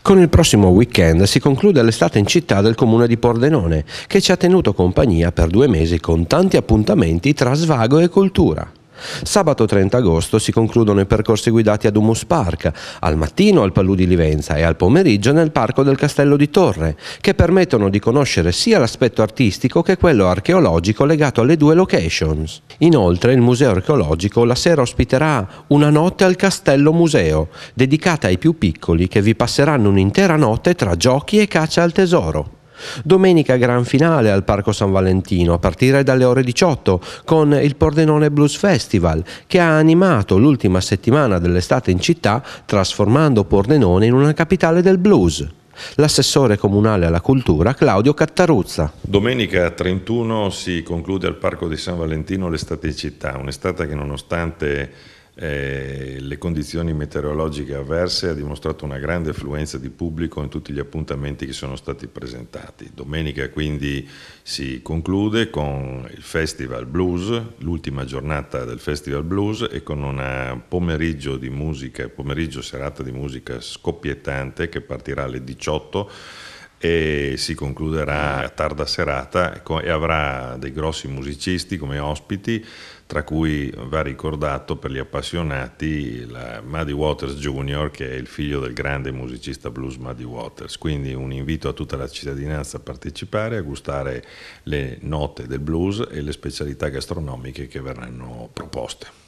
Con il prossimo weekend si conclude l'estate in città del comune di Pordenone, che ci ha tenuto compagnia per due mesi con tanti appuntamenti tra svago e cultura. Sabato 30 agosto si concludono i percorsi guidati ad Humus Park, al mattino al Palù di Livenza e al pomeriggio nel Parco del Castello di Torre, che permettono di conoscere sia l'aspetto artistico che quello archeologico legato alle due locations. Inoltre il Museo Archeologico la sera ospiterà una notte al Castello Museo, dedicata ai più piccoli che vi passeranno un'intera notte tra giochi e caccia al tesoro. Domenica gran finale al Parco San Valentino a partire dalle ore 18 con il Pordenone Blues Festival che ha animato l'ultima settimana dell'estate in città trasformando Pordenone in una capitale del blues l'assessore comunale alla cultura Claudio Cattaruzza. Domenica 31 si conclude al Parco di San Valentino l'estate in città, un'estate che nonostante eh, le condizioni meteorologiche avverse ha dimostrato una grande affluenza di pubblico in tutti gli appuntamenti che sono stati presentati. Domenica quindi si conclude con il Festival Blues, l'ultima giornata del Festival Blues e con un pomeriggio di musica, pomeriggio serata di musica scoppiettante che partirà alle 18 e si concluderà a tarda serata e avrà dei grossi musicisti come ospiti, tra cui va ricordato per gli appassionati Muddy Waters Jr., che è il figlio del grande musicista blues Muddy Waters. Quindi un invito a tutta la cittadinanza a partecipare, a gustare le note del blues e le specialità gastronomiche che verranno proposte.